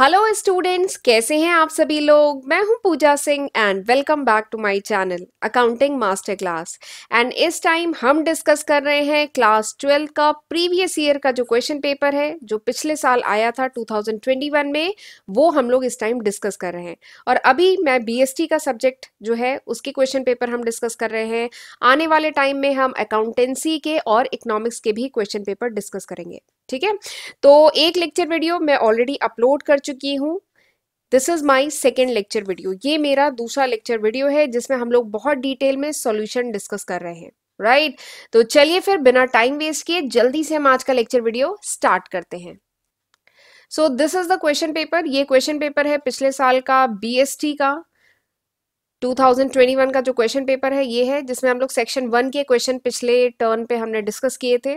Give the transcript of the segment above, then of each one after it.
Hello students कैसे हैं आप सभी लोग मैं हूं Pooja Singh and welcome back to my channel accounting master class एंड इस टाइम हम डिस्कस कर रहे हैं क्लास ट्वेल्व का प्रीवियस ईयर का जो क्वेश्चन पेपर है जो पिछले साल आया था 2021 में वो हम लोग इस टाइम डिस्कस कर रहे हैं और अभी मैं बी का सब्जेक्ट जो है उसके क्वेश्चन पेपर हम डिस्कस कर रहे हैं आने वाले टाइम में हम अकाउंटेंसी के और इकोनॉमिक्स के भी क्वेश्चन पेपर डिस्कस करेंगे ठीक है तो एक लेक्चर वीडियो मैं ऑलरेडी अपलोड कर चुकी हूँ this is my second lecture video ये मेरा दूसरा लेक्चर वीडियो है जिसमें हम लोग बहुत डिटेल में सोल्यूशन डिस्कस कर रहे हैं राइट right? तो चलिए फिर बिना टाइम वेस्ट किए जल्दी से हम आज का लेक्चर वीडियो स्टार्ट करते हैं so this is the question paper ये क्वेश्चन पेपर है पिछले साल का बी का 2021 का जो क्वेश्चन पेपर है ये है जिसमें हम लोग सेक्शन वन के क्वेश्चन पिछले टर्न पे हमने डिस्कस किए थे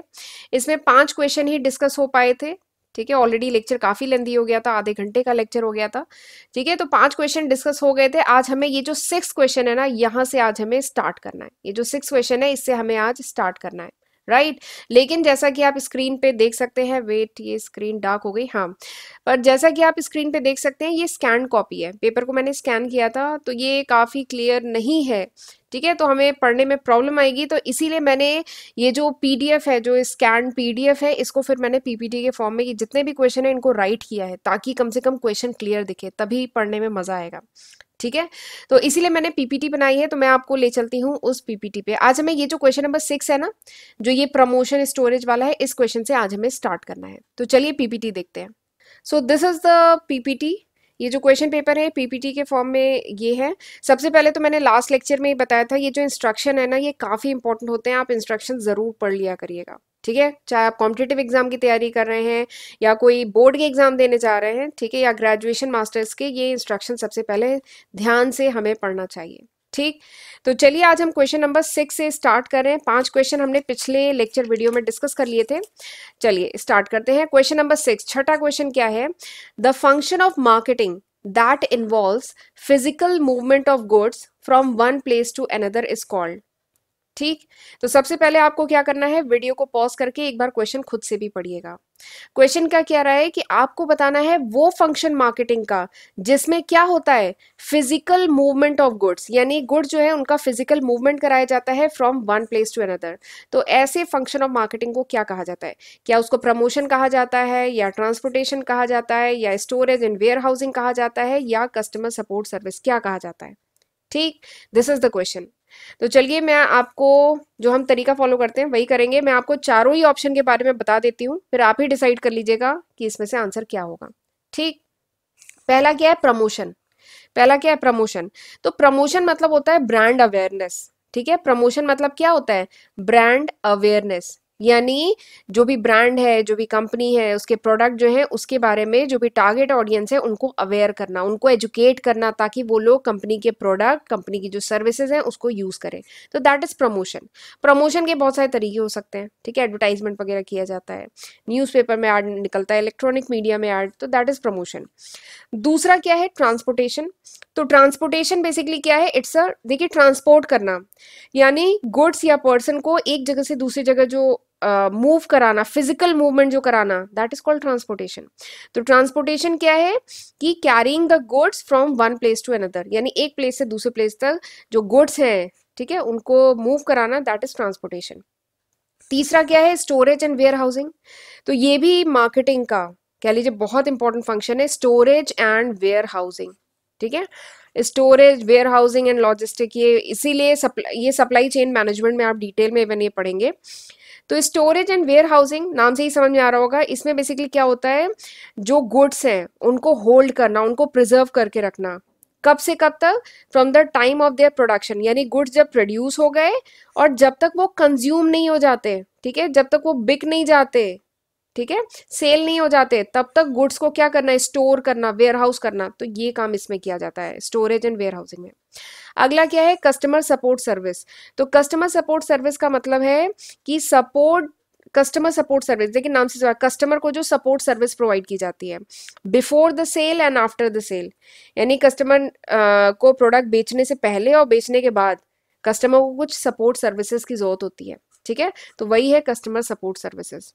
इसमें पांच क्वेश्चन ही डिस्कस हो पाए थे ठीक है ऑलरेडी लेक्चर काफ़ी लेंदी हो गया था आधे घंटे का लेक्चर हो गया था ठीक है तो पांच क्वेश्चन डिस्कस हो गए थे आज हमें ये जो सिक्स क्वेश्चन है ना यहाँ से आज हमें स्टार्ट करना है ये जो सिक्स क्वेश्चन है इससे हमें आज स्टार्ट करना है राइट right? लेकिन जैसा कि आप स्क्रीन पे देख सकते हैं वेट ये स्क्रीन डार्क हो गई हाँ पर जैसा कि आप स्क्रीन पे देख सकते हैं ये स्कैन कॉपी है पेपर को मैंने स्कैन किया था तो ये काफ़ी क्लियर नहीं है ठीक है तो हमें पढ़ने में प्रॉब्लम आएगी तो इसीलिए मैंने ये जो पीडीएफ है जो स्कैन पीडीएफ है इसको फिर मैंने पीपीटी के फॉर्म में जितने भी क्वेश्चन है इनको राइट किया है ताकि कम से कम क्वेश्चन क्लियर दिखे तभी पढ़ने में मज़ा आएगा ठीक है तो इसीलिए मैंने पीपीटी बनाई है तो मैं आपको ले चलती हूँ उस पीपीटी पे आज हमें ये जो क्वेश्चन नंबर सिक्स है ना जो ये प्रमोशन स्टोरेज वाला है इस क्वेश्चन से आज हमें स्टार्ट करना है तो चलिए पीपीटी देखते हैं so this is the PPT ये जो क्वेश्चन पेपर है पीपीटी के फॉर्म में ये है सबसे पहले तो मैंने लास्ट लेक्चर में ही बताया था ये जो इंस्ट्रक्शन है ना ये काफ़ी इंपॉर्टेंट होते हैं आप इंस्ट्रक्शन ज़रूर पढ़ लिया करिएगा ठीक है चाहे आप कॉम्पिटेटिव एग्जाम की तैयारी कर रहे हैं या कोई बोर्ड के एग्जाम देने जा रहे हैं ठीक है या ग्रेजुएशन मास्टर्स के ये इंस्ट्रक्शन सबसे पहले ध्यान से हमें पढ़ना चाहिए ठीक तो चलिए आज हम क्वेश्चन नंबर सिक्स से स्टार्ट कर रहे हैं पांच क्वेश्चन हमने पिछले लेक्चर वीडियो में डिस्कस कर लिए थे चलिए स्टार्ट करते हैं क्वेश्चन नंबर सिक्स छठा क्वेश्चन क्या है the function of marketing that involves physical movement of goods from one place to another is called ठीक तो सबसे पहले आपको क्या करना है वीडियो को पॉज करके एक बार क्वेश्चन खुद से भी पढ़िएगा क्वेश्चन का क्या रहा है कि आपको बताना है वो फंक्शन मार्केटिंग का जिसमें क्या होता है फिजिकल मूवमेंट ऑफ गुड्स यानी गुड जो है उनका फिजिकल मूवमेंट कराया जाता है from one place to another तो ऐसे फंक्शन ऑफ मार्केटिंग को क्या कहा जाता है क्या उसको प्रमोशन कहा जाता है या ट्रांसपोर्टेशन कहा जाता है या स्टोरेज एंड वेयर हाउसिंग कहा जाता है या कस्टमर सपोर्ट सर्विस क्या कहा जाता है ठीक दिस इज द क्वेश्चन तो चलिए मैं आपको जो हम तरीका फॉलो करते हैं वही करेंगे मैं आपको चारों ही ऑप्शन के बारे में बता देती हूँ फिर आप ही डिसाइड कर लीजिएगा कि इसमें से आंसर क्या होगा ठीक पहला क्या है प्रमोशन पहला क्या है प्रमोशन तो प्रमोशन मतलब होता है ब्रांड अवेयरनेस ठीक है प्रमोशन मतलब क्या होता है ब्रांड अवेयरनेस यानी जो भी ब्रांड है जो भी कंपनी है उसके प्रोडक्ट जो है उसके बारे में जो भी टारगेट ऑडियंस है उनको अवेयर करना उनको एजुकेट करना ताकि वो लोग कंपनी के प्रोडक्ट कंपनी की जो सर्विसेज हैं उसको यूज़ करें तो दैट इज़ प्रमोशन प्रमोशन के बहुत सारे तरीके हो सकते हैं ठीक है एडवर्टाइजमेंट वगैरह किया जाता है न्यूज़पेपर में एड निकलता है इलेक्ट्रॉनिक मीडिया में एड तो दैट इज़ प्रमोशन दूसरा क्या है ट्रांसपोर्टेशन तो ट्रांसपोर्टेशन बेसिकली क्या है इट्स अ देखिए ट्रांसपोर्ट करना यानी गुड्स या पर्सन को एक जगह से दूसरी जगह जो मूव uh, कराना फिजिकल मूवमेंट जो कराना दैट इज कॉल्ड ट्रांसपोर्टेशन तो ट्रांसपोर्टेशन क्या है कि carrying the goods from one place to another यानी एक प्लेस से दूसरे प्लेस तक जो गुड्स हैं ठीक है उनको मूव कराना दैट इज ट्रांसपोर्टेशन तीसरा क्या है स्टोरेज एंड वेयर हाउसिंग तो ये भी मार्केटिंग का कह लीजिए बहुत इंपॉर्टेंट फंक्शन है स्टोरेज एंड वेयर हाउसिंग ठीक है storage warehousing and logistic ये इसीलिए ये सप्लाई चेन मैनेजमेंट में आप डिटेल में इवन ये पढ़ेंगे तो स्टोरेज एंड वेयर हाउसिंग नाम से ही समझ में आ रहा होगा इसमें बेसिकली क्या होता है जो गुड्स हैं उनको होल्ड करना उनको प्रिजर्व करके रखना कब से कब तक from the time of their production यानी गुड्स जब प्रोड्यूस हो गए और जब तक वो कंज्यूम नहीं हो जाते ठीक है जब तक वो बिक नहीं जाते ठीक है सेल नहीं हो जाते तब तक गुड्स को क्या करना है स्टोर करना वेयर हाउस करना तो ये काम इसमें किया जाता है स्टोरेज एंड वेयर हाउसिंग में अगला क्या है कस्टमर सपोर्ट सर्विस तो कस्टमर सपोर्ट सर्विस का मतलब है कि सपोर्ट कस्टमर सपोर्ट सर्विस देखिए नाम से कस्टमर को जो सपोर्ट सर्विस प्रोवाइड की जाती है before the sale and after the sale यानी कस्टमर को प्रोडक्ट बेचने से पहले और बेचने के बाद कस्टमर को कुछ सपोर्ट सर्विसेज की ज़रूरत होती है ठीक है तो वही है कस्टमर सपोर्ट सर्विसेज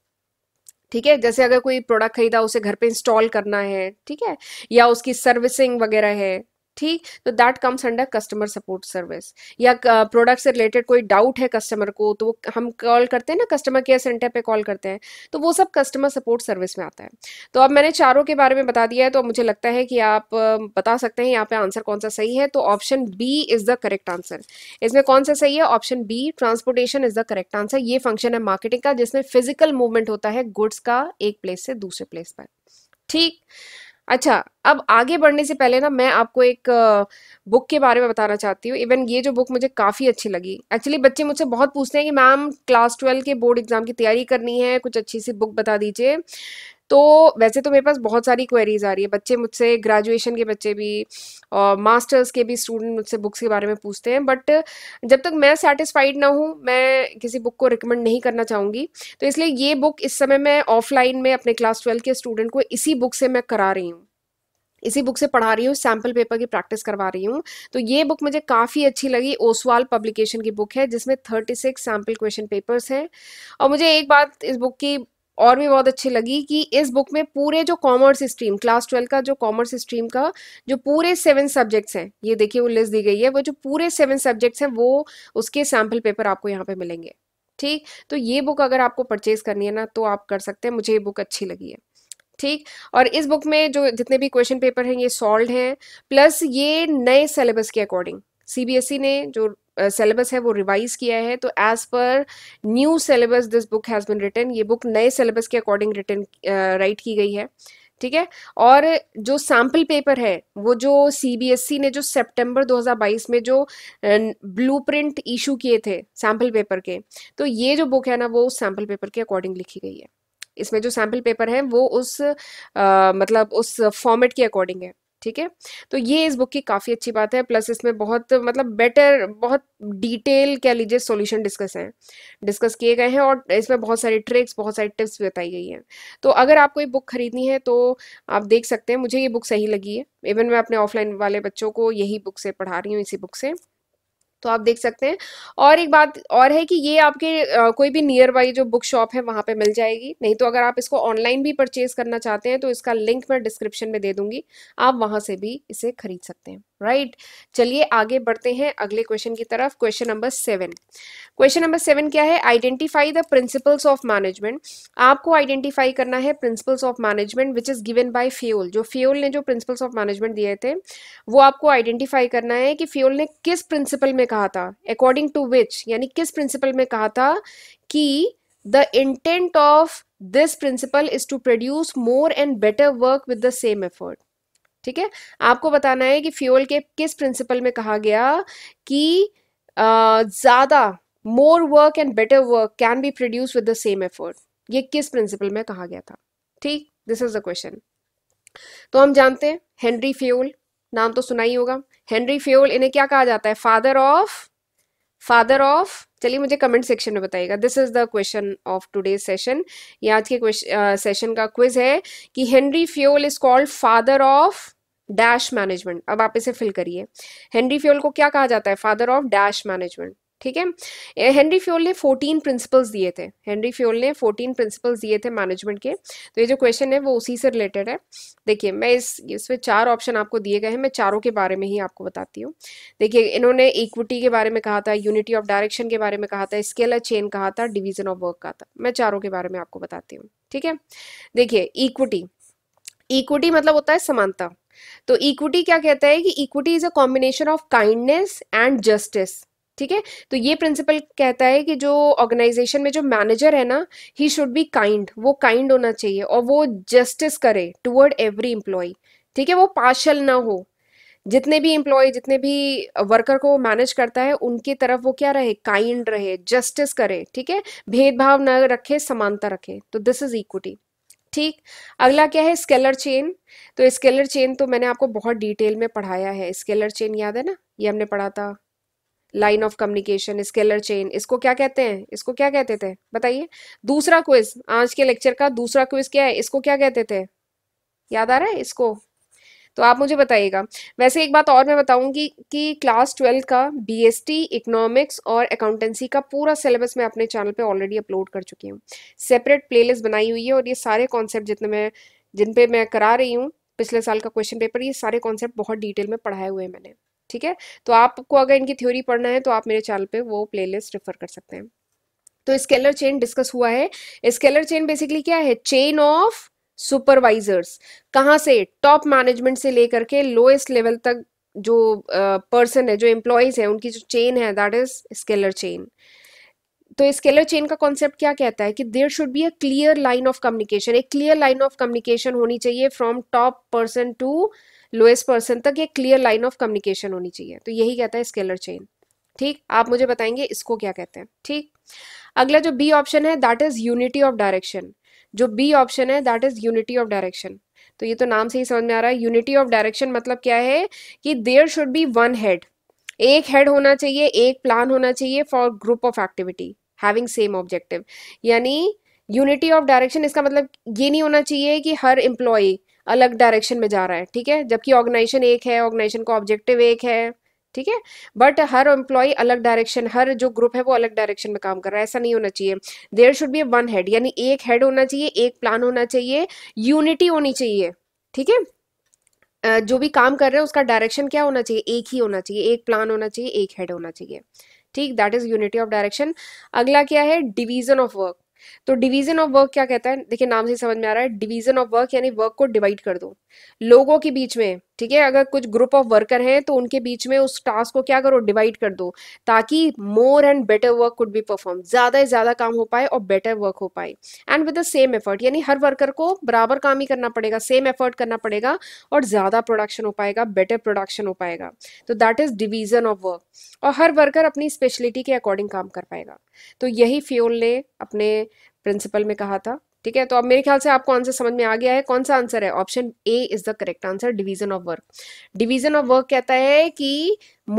ठीक है जैसे अगर कोई प्रोडक्ट खरीदा उसे घर पे इंस्टॉल करना है ठीक है या उसकी सर्विसिंग वगैरह है ठीक तो that comes under customer support service या प्रोडक्ट से रिलेटेड कोई डाउट है कस्टमर को तो वो हम कॉल करते हैं ना कस्टमर केयर सेंटर पे कॉल करते हैं तो वो सब कस्टमर सपोर्ट सर्विस में आता है तो अब मैंने चारों के बारे में बता दिया है तो मुझे लगता है कि आप बता सकते हैं यहाँ पे आंसर कौन सा सही है तो option B is the correct answer इसमें कौन सा सही है option B transportation is the correct answer ये फंक्शन है मार्केटिंग का जिसमें फिजिकल मूवमेंट होता है गुड्स का एक प्लेस से दूसरे प्लेस पर ठीक अच्छा अब आगे बढ़ने से पहले ना मैं आपको एक बुक के बारे में बताना चाहती हूँ इवन ये जो बुक मुझे काफ़ी अच्छी लगी एक्चुअली बच्चे मुझसे बहुत पूछते हैं कि मैम क्लास ट्वेल्व के बोर्ड एग्ज़ाम की तैयारी करनी है कुछ अच्छी सी बुक बता दीजिए तो वैसे तो मेरे पास बहुत सारी क्वेरीज आ रही है बच्चे मुझसे ग्रेजुएशन के बच्चे भी और मास्टर्स के भी स्टूडेंट मुझसे बुक्स के बारे में पूछते हैं बट जब तक मैं सेटिस्फाइड ना हूँ मैं किसी बुक को रिकमेंड नहीं करना चाहूँगी तो इसलिए ये बुक इस समय मैं ऑफलाइन में अपने क्लास ट्वेल्व के स्टूडेंट को इसी बुक से मैं करा रही हूँ इसी बुक से पढ़ा रही हूँ सैम्पल पेपर की प्रैक्टिस करवा रही हूँ तो ये बुक मुझे काफ़ी अच्छी लगी ओसवाल पब्लिकेशन की बुक है जिसमें thirty six sample question papers हैं और मुझे एक बात इस बुक की और भी बहुत अच्छी लगी कि इस बुक में पूरे जो कॉमर्स स्ट्रीम क्लास ट्वेल्व का जो कॉमर्स स्ट्रीम का जो पूरे सेवन सब्जेक्ट्स हैं ये देखिए वो लिस्ट दी गई है वो जो पूरे सेवन सब्जेक्ट्स हैं वो उसके सैम्पल पेपर आपको यहाँ पे मिलेंगे ठीक तो ये बुक अगर आपको परचेज करनी है ना तो आप कर सकते हैं मुझे ये बुक अच्छी लगी है ठीक और इस बुक में जो जितने भी क्वेश्चन पेपर हैं ये सॉल्व हैं प्लस ये नए सिलेबस के अकॉर्डिंग सीबीएसई e ने जो सिलेबस है वो रिवाइज किया है तो as per new syllabus this book has been written ये बुक नए सिलेबस के अकॉर्डिंग रिटर्न राइट की गई है ठीक है और जो सैम्पल पेपर है वो जो सीबीएसई e ने जो सितंबर 2022 में जो ब्लूप्रिंट इशू किए थे सैम्पल पेपर के तो ये जो बुक है ना वो उस सैम्पल पेपर के अकॉर्डिंग लिखी गई है इसमें जो सैम्पल पेपर है वो उस आ, मतलब उस फॉर्मेट के अकॉर्डिंग है ठीक है तो ये इस बुक की काफ़ी अच्छी बात है प्लस इसमें बहुत मतलब बेटर बहुत डिटेल कह लीजिए सोल्यूशन डिस्कस हैं डिस्कस किए गए हैं और इसमें बहुत सारी ट्रिक्स बहुत सारी टिप्स भी बताई गई हैं तो अगर आपको ये बुक खरीदनी है तो आप देख सकते हैं मुझे ये बुक सही लगी है इवन मैं अपने ऑफलाइन वाले बच्चों को यही बुक से पढ़ा रही हूँ इसी बुक से तो आप देख सकते हैं और एक बात और है कि ये आपके कोई भी नियर बाई जो बुक शॉप है वहाँ पे मिल जाएगी नहीं तो अगर आप इसको ऑनलाइन भी परचेज करना चाहते हैं तो इसका लिंक मैं डिस्क्रिप्शन में दे दूंगी आप वहाँ से भी इसे खरीद सकते हैं राइट right? चलिए आगे बढ़ते हैं अगले क्वेश्चन की तरफ question number seven question number seven क्या है identify the principles of management आपको आइडेंटिफाई करना है principles of management which is given by Fayol जो फ्योल ने जो प्रिंसिपल्स ऑफ मैनेजमेंट दिए थे वो आपको आइडेंटिफाई करना है कि फ्योल ने किस प्रिंसिपल में कहा था अकॉर्डिंग टू विच यानी किस प्रिंसिपल में कहा था कि the intent of this principle is to produce more and better work with the same effort ठीक है आपको बताना है कि फ्यूल के किस प्रिंसिपल में कहा गया कि ज़्यादा more work and better work can be produce with the same effort ये किस प्रिंसिपल में कहा गया था ठीक दिस इज द क्वेश्चन तो हम जानते हैं हेनरी फ्यूल नाम तो सुना ही होगा हेनरी फ्यूल इन्हें क्या कहा जाता है फादर ऑफ फादर ऑफ चलिए मुझे कमेंट सेक्शन में बताइएगा this is the question of today session ये आज के सेशन का क्विज है कि Henri Fayol is called father of dash management अब आप इसे फिल करिए हेनरी फ्योल को क्या कहा जाता है फादर ऑफ डैश मैनेजमेंट ठीक है हेनरी फ्योल ने 14 प्रिंसिपल्स दिए थे हेनरी फ्योल ने 14 प्रिंसिपल्स दिए थे मैनेजमेंट के तो ये जो क्वेश्चन है वो उसी से रिलेटेड है देखिए मैं इस इसमें चार ऑप्शन आपको दिए गए हैं मैं चारों के बारे में ही आपको बताती हूँ देखिए इन्होंने इक्विटी के बारे में कहा था यूनिटी ऑफ डायरेक्शन के बारे में कहा था स्केल ऑफ चेन कहा था डिवीजन ऑफ वर्क कहा था मैं चारों के बारे में आपको बताती हूँ ठीक है देखिए इक्विटी इक्विटी मतलब होता है समानता तो इक्विटी क्या कहता है कि equity is a combination of kindness and justice ठीक है तो ये प्रिंसिपल कहता है कि जो ऑर्गेनाइजेशन में जो मैनेजर है ना ही शुड बी काइंड वो काइंड होना चाहिए और वो जस्टिस करे टुवर्ड एवरी एम्प्लॉय ठीक है वो पार्शल ना हो जितने भी एम्प्लॉय जितने भी वर्कर को मैनेज करता है उनकी तरफ वो क्या रहे काइंड रहे जस्टिस करे ठीक है भेदभाव ना रखे समानता रखे तो दिस इज इक्विटी ठीक अगला क्या है स्केलर चेन तो स्केलर चेन तो मैंने आपको बहुत डिटेल में पढ़ाया है स्केलर चेन याद है ना ये हमने पढ़ा था line of communication scalar chain इसको क्या कहते हैं इसको क्या कहते थे बताइए दूसरा क्विज आज के लेक्चर का दूसरा क्विज क्या है इसको क्या कहते थे याद आ रहा है इसको तो आप मुझे बताइएगा वैसे एक बात और मैं बताऊंगी कि क्लास ट्वेल्व का बीएसटी इकोनॉमिक्स और अकाउंटेंसी का पूरा सिलेबस मैं अपने चैनल पे ऑलरेडी अपलोड कर चुकी हूँ सेपरेट प्लेलिस्ट बनाई हुई है और ये सारे कॉन्सेप्ट जितने मैं जिन पे मैं करा रही हूँ पिछले साल का क्वेश्चन पेपर ये सारे कॉन्सेप्ट बहुत डिटेल में पढ़ाए हुए हैं मैंने ठीक है तो आपको अगर इनकी थ्योरी पढ़ना है तो आप मेरे चैनल पर वो प्ले रेफर कर सकते हैं तो स्केलर चेन डिस्कस हुआ है स्केलर चेन बेसिकली क्या है चेन ऑफ सुपरवाइजर्स कहाँ से टॉप मैनेजमेंट से लेकर के लोएस्ट लेवल तक जो पर्सन uh, है जो एम्प्लॉयज है उनकी जो चेन है दैट इज स्केलर चेन तो स्केलर चेन का कॉन्सेप्ट क्या कहता है कि there should be a clear line of communication एक क्लियर लाइन ऑफ कम्युनिकेशन होनी चाहिए from top person to lowest person तक एक क्लियर लाइन ऑफ कम्युनिकेशन होनी चाहिए तो यही कहता है स्केलर चेन ठीक आप मुझे बताएंगे इसको क्या कहते हैं ठीक अगला जो बी ऑप्शन है that is unity of direction जो बी ऑप्शन है that is unity of direction तो ये तो नाम से ही समझ में आ रहा है यूनिटी ऑफ डायरेक्शन मतलब क्या है कि there should be one head एक हेड होना चाहिए एक प्लान होना चाहिए for group of activity having same objective यानी यूनिटी ऑफ डायरेक्शन इसका मतलब ये नहीं होना चाहिए कि हर एम्प्लॉय अलग डायरेक्शन में जा रहा है ठीक है जबकि ऑर्गेनाइजेशन एक है ऑर्गेनाइजेशन का ऑब्जेक्टिव एक है ठीक है बट हर एम्प्लॉय अलग डायरेक्शन हर जो ग्रुप है वो अलग डायरेक्शन में काम कर रहा है ऐसा नहीं होना चाहिए there should be one head यानी एक हेड होना चाहिए एक प्लान होना चाहिए यूनिटी होनी चाहिए ठीक है जो भी काम कर रहे हैं उसका डायरेक्शन क्या होना चाहिए एक ही होना चाहिए एक प्लान होना चाहिए एक हेड होना चाहिए ठीक that is unity of direction अगला क्या है डिवीजन ऑफ वर्क तो डिवीजन ऑफ वर्क क्या कहता है देखिए नाम से समझ में आ रहा है डिवीजन ऑफ वर्क यानी वर्क को डिवाइड कर दो लोगों के बीच में ठीक है अगर कुछ ग्रुप ऑफ वर्कर हैं तो उनके बीच में उस टास्क को क्या करो डिवाइड कर दो ताकि more and better work could be perform ज़्यादा से ज़्यादा काम हो पाए और बेटर वर्क हो पाए and with the same effort यानी हर वर्कर को बराबर काम ही करना पड़ेगा सेम एफर्ट करना पड़ेगा और ज़्यादा प्रोडक्शन हो पाएगा बेटर प्रोडक्शन हो पाएगा तो that is division of work और हर वर्कर अपनी स्पेशलिटी के अकॉर्डिंग काम कर पाएगा तो यही फ्योल ने अपने प्रिंसिपल में कहा था ठीक है तो अब मेरे ख्याल से आपको आंसर समझ में आ गया है कौन सा आंसर है option A is the correct answer division of work division of work कहता है कि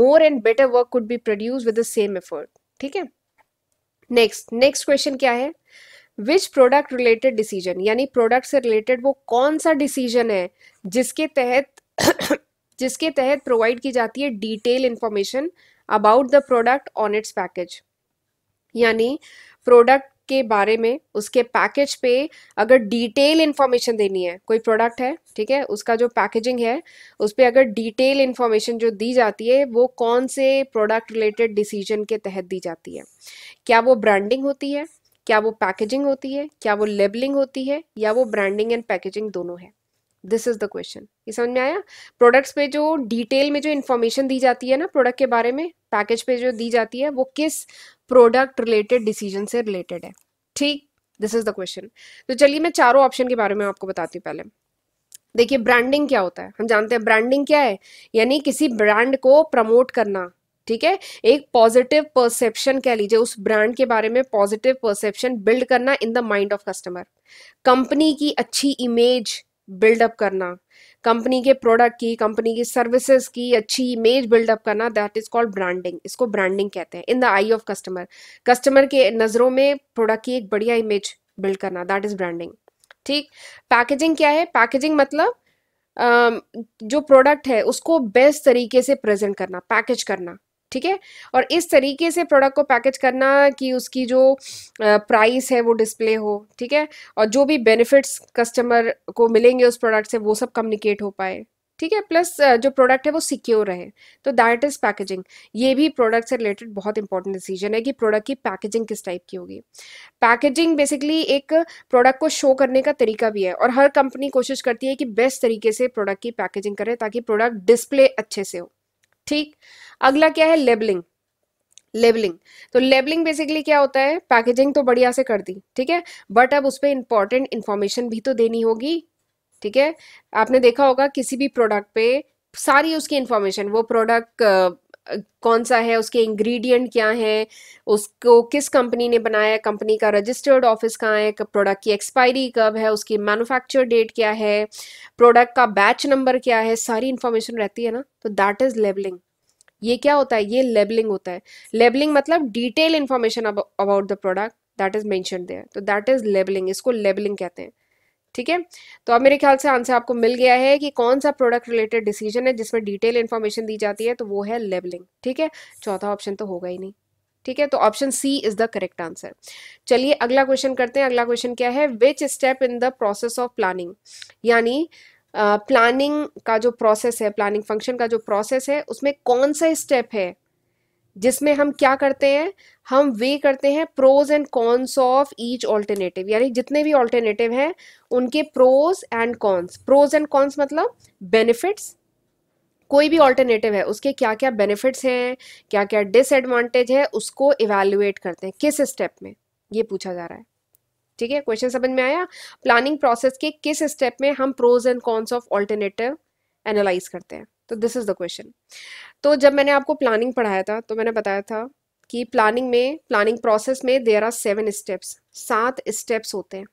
more and better work could be produce with the same effort ठीक है नेक्स्ट नेक्स्ट क्वेश्चन क्या है विच प्रोडक्ट रिलेटेड डिसीजन यानी product से related वो कौन सा डिसीजन है जिसके तहत जिसके तहत प्रोवाइड की जाती है detail information about the product on its package यानी प्रोडक्ट के बारे में उसके पैकेज पे अगर डिटेल इन्फॉर्मेशन देनी है कोई प्रोडक्ट है ठीक है उसका जो पैकेजिंग है उस पर अगर डिटेल इन्फॉर्मेशन जो दी जाती है वो कौन से प्रोडक्ट रिलेटेड डिसीजन के तहत दी जाती है क्या वो ब्रांडिंग होती है क्या वो पैकेजिंग होती है क्या वो लेबलिंग होती है या वो ब्रांडिंग एंड पैकेजिंग दोनों है दिस इज द क्वेश्चन ये समझ में आया प्रोडक्ट्स पे जो डिटेल में जो इन्फॉर्मेशन दी जाती है ना प्रोडक्ट के बारे में पैकेज पे जो दी जाती है वो किस प्रोडक्ट रिलेटेड डिसीजन से रिलेटेड है ठीक दिस इज द क्वेश्चन तो चलिए मैं चारों ऑप्शन के बारे में आपको बताती हूँ पहले देखिए ब्रांडिंग क्या होता है हम जानते हैं ब्रांडिंग क्या है यानी किसी ब्रांड को प्रमोट करना ठीक है एक पॉजिटिव परसेप्शन कह लीजिए उस ब्रांड के बारे में पॉजिटिव परसेप्शन बिल्ड करना in the mind of customer company की अच्छी इमेज बिल्डअप करना कंपनी के प्रोडक्ट की कंपनी की सर्विसेज की अच्छी इमेज बिल्डअप करना दैट इज कॉल्ड ब्रांडिंग इसको ब्रांडिंग कहते हैं in the eye of customer customer के नज़रों में प्रोडक्ट की एक बढ़िया इमेज बिल्ड करना दैट इज ब्रांडिंग ठीक पैकेजिंग क्या है पैकेजिंग मतलब जो प्रोडक्ट है उसको बेस्ट तरीके से प्रेजेंट करना पैकेज करना ठीक है और इस तरीके से प्रोडक्ट को पैकेज करना कि उसकी जो प्राइस है वो डिस्प्ले हो ठीक है और जो भी बेनिफिट्स कस्टमर को मिलेंगे उस प्रोडक्ट से वो सब कम्युनिकेट हो पाए ठीक है प्लस जो प्रोडक्ट है वो सिक्योर रहे तो दैट इज़ पैकेजिंग ये भी प्रोडक्ट से रिलेटेड बहुत इंपॉर्टेंट डिसीजन है कि प्रोडक्ट की पैकेजिंग किस टाइप की होगी पैकेजिंग बेसिकली एक प्रोडक्ट को शो करने का तरीका भी है और हर कंपनी कोशिश करती है कि बेस्ट तरीके से प्रोडक्ट की पैकेजिंग करे ताकि प्रोडक्ट डिस्प्ले अच्छे से हो ठीक अगला क्या है लेबलिंग लेबलिंग तो लेबलिंग बेसिकली क्या होता है पैकेजिंग तो बढ़िया से कर दी ठीक है बट अब उस पर इंपॉर्टेंट इन्फॉर्मेशन भी तो देनी होगी ठीक है आपने देखा होगा किसी भी प्रोडक्ट पे सारी उसकी इन्फॉर्मेशन वो प्रोडक्ट कौन सा है उसके इंग्रेडिएंट क्या हैं उसको किस कंपनी ने बनाया कंपनी का रजिस्टर्ड ऑफिस कहाँ है प्रोडक्ट की एक्सपायरी कब है उसकी मैनुफैक्चर डेट क्या है प्रोडक्ट का बैच नंबर क्या है सारी इंफॉर्मेशन रहती है ना तो दैट इज़ लेबलिंग ये क्या होता है ये लेबलिंग होता है लेबलिंग मतलब detail information about the product that is mention there तो दैट इज़ लेबलिंग इसको लेबलिंग कहते हैं ठीक है तो अब मेरे ख्याल से आंसर आपको मिल गया है कि कौन सा प्रोडक्ट रिलेटेड डिसीजन है जिसमें डिटेल इन्फॉर्मेशन दी जाती है तो वो है लेबलिंग ठीक है चौथा ऑप्शन तो होगा ही नहीं ठीक है तो option C is the correct answer चलिए अगला क्वेश्चन करते हैं अगला क्वेश्चन क्या है which step in the process of planning यानी प्लानिंग uh, का जो प्रोसेस है प्लानिंग फंक्शन का जो प्रोसेस है उसमें कौन सा स्टेप है जिसमें हम क्या करते हैं हम वे करते हैं pros and cons of each alternative यानी जितने भी ऑल्टरनेटिव हैं उनके pros and cons pros and cons मतलब बेनिफिट्स कोई भी ऑल्टरनेटिव है उसके क्या क्या बेनिफिट्स हैं क्या क्या डिसएडवांटेज है उसको इवेल्युएट करते हैं किस स्टेप में ये पूछा जा रहा है ठीक है क्वेश्चन समझ में आया प्लानिंग प्रोसेस के किस स्टेप में हम pros and cons of alternative analyse करते हैं तो दिस इज़ द क्वेश्चन तो जब मैंने आपको प्लानिंग पढ़ाया था तो मैंने बताया था कि प्लानिंग में प्लानिंग प्रोसेस में देर आर सेवन स्टेप्स सात स्टेप्स होते हैं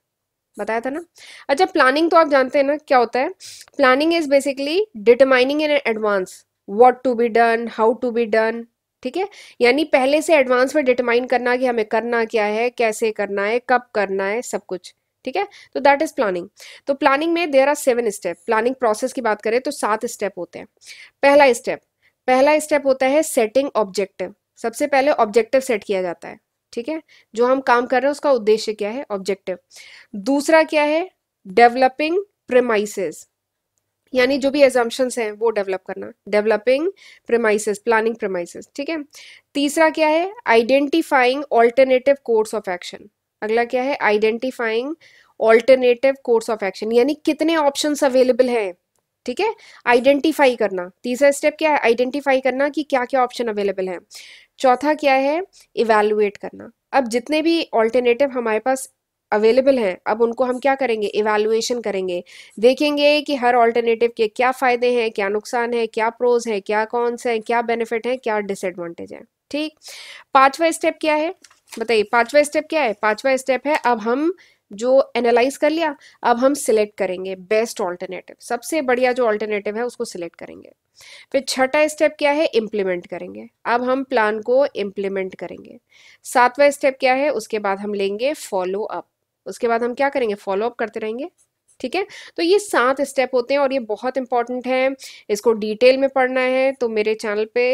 बताया था ना अच्छा प्लानिंग तो आप जानते हैं ना क्या होता है planning is basically determining in advance what to be done how to be done ठीक है यानी पहले से एडवांस में डिटरमाइन करना कि हमें करना क्या है कैसे करना है कब करना है सब कुछ ठीक है तो दैट इज प्लानिंग तो प्लानिंग में there are seven step planning process की बात करें तो सात स्टेप होते हैं पहला स्टेप पहला स्टेप होता है सेटिंग ऑब्जेक्टिव सबसे पहले ऑब्जेक्टिव सेट किया जाता है ठीक है जो हम काम कर रहे हैं उसका उद्देश्य क्या है ऑब्जेक्टिव दूसरा क्या है डेवलपिंग प्रेमाइसिस यानी जो भी एजम्पन्स हैं वो डेवलप करना डेवलपिंग प्रेमाइसिस प्लानिंग प्रेमाइसिस ठीक है तीसरा क्या है identifying alternative course of action अगला क्या है identifying alternative course of action यानी कितने ऑप्शन अवेलेबल हैं ठीक है आइडेंटिफाई करना तीसरा स्टेप क्या है आइडेंटिफाई करना कि क्या क्या ऑप्शन अवेलेबल हैं चौथा क्या है इवेलुएट करना अब जितने भी ऑल्टरनेटिव हमारे पास अवेलेबल हैं अब उनको हम क्या करेंगे इवेलुएशन करेंगे देखेंगे कि हर ऑल्टरनेटिव के क्या फ़ायदे हैं क्या नुकसान है क्या प्रोज है क्या कॉन्स हैं क्या बेनिफिट हैं क्या डिसएडवांटेज हैं ठीक पांचवा स्टेप क्या है बताइए पांचवा स्टेप क्या है पांचवा स्टेप है अब हम जो एनालाइज कर लिया अब हम सिलेक्ट करेंगे बेस्ट ऑल्टरनेटिव सबसे बढ़िया जो ऑल्टरनेटिव है उसको सिलेक्ट करेंगे फिर छठा स्टेप क्या है इम्प्लीमेंट करेंगे अब हम प्लान को इम्प्लीमेंट करेंगे सातवा स्टेप क्या है उसके बाद हम लेंगे फॉलो अप उसके बाद हम क्या करेंगे फॉलो अप करते रहेंगे ठीक है तो ये सात स्टेप होते हैं और ये बहुत इंपॉर्टेंट है इसको डिटेल में पढ़ना है तो मेरे चैनल पे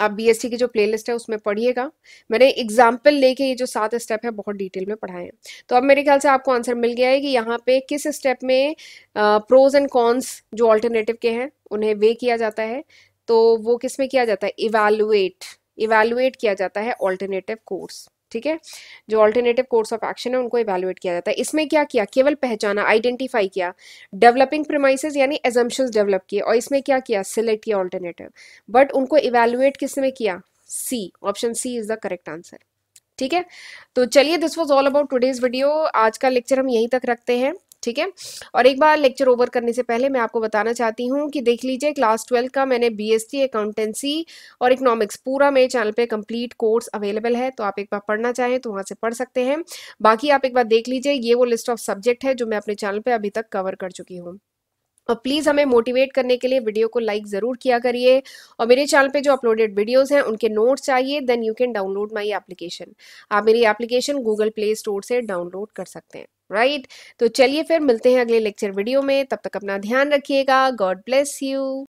आप बी की जो प्लेलिस्ट है उसमें पढ़िएगा मैंने एग्जाम्पल लेके ये जो सात स्टेप है बहुत डिटेल में पढ़ाए हैं तो अब मेरे ख्याल से आपको आंसर मिल गया है कि यहाँ पे किस स्टेप में प्रोज एंड कॉन्स जो ऑल्टरनेटिव के हैं उन्हें वे किया जाता है तो वो किस में किया जाता है इवेलुएट इवेलुएट किया जाता है ऑल्टरनेटिव कोर्स ठीक है जो ऑल्टरनेटिव कोर्स ऑफ एक्शन है उनको इवेलुएट किया जाता है इसमें क्या किया केवल पहचाना आइडेंटिफाई किया डेवलपिंग प्रमाइसिस यानी एजम्पन्स डेवलप किए और इसमें क्या किया सिलेक्ट किया ऑल्टरनेटिव बट उनको इवेलुएट किसने किया C option C is the correct answer ठीक है तो चलिए this was all about today's video आज का लेक्चर हम यहीं तक रखते हैं ठीक है और एक बार लेक्चर ओवर करने से पहले मैं आपको बताना चाहती हूँ कि देख लीजिए क्लास ट्वेल्व का मैंने सी अकाउंटेंसी और इकोनॉमिक्स पूरा मेरे चैनल पे कंप्लीट कोर्स अवेलेबल है तो आप एक बार पढ़ना चाहें तो वहाँ से पढ़ सकते हैं बाकी आप एक बार देख लीजिए ये वो लिस्ट ऑफ सब्जेक्ट है जो मैं अपने चैनल पर अभी तक कवर कर चुकी हूँ और प्लीज़ हमें मोटिवेट करने के लिए वीडियो को लाइक ज़रूर किया करिए और मेरे चैनल पे जो अपलोडेड वीडियोस हैं उनके नोट्स चाहिए then you can download my application आप मेरी एप्लीकेशन गूगल प्ले स्टोर से डाउनलोड कर सकते हैं राइट तो चलिए फिर मिलते हैं अगले लेक्चर वीडियो में तब तक अपना ध्यान रखिएगा गॉड ब्लेस यू